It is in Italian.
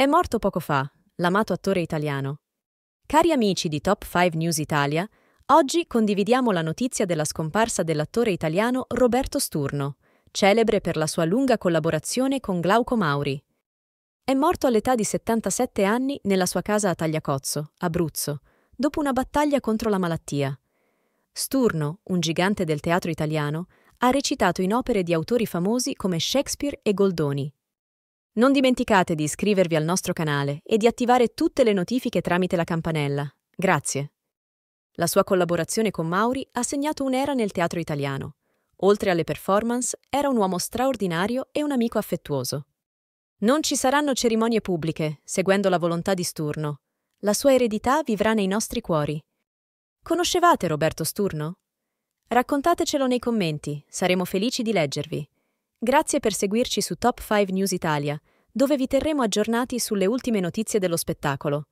È morto poco fa l'amato attore italiano. Cari amici di Top 5 News Italia, oggi condividiamo la notizia della scomparsa dell'attore italiano Roberto Sturno, celebre per la sua lunga collaborazione con Glauco Mauri. È morto all'età di 77 anni nella sua casa a Tagliacozzo, Abruzzo, dopo una battaglia contro la malattia. Sturno, un gigante del teatro italiano, ha recitato in opere di autori famosi come Shakespeare e Goldoni, non dimenticate di iscrivervi al nostro canale e di attivare tutte le notifiche tramite la campanella. Grazie. La sua collaborazione con Mauri ha segnato un'era nel teatro italiano. Oltre alle performance, era un uomo straordinario e un amico affettuoso. Non ci saranno cerimonie pubbliche, seguendo la volontà di Sturno. La sua eredità vivrà nei nostri cuori. Conoscevate Roberto Sturno? Raccontatecelo nei commenti, saremo felici di leggervi. Grazie per seguirci su Top 5 News Italia, dove vi terremo aggiornati sulle ultime notizie dello spettacolo.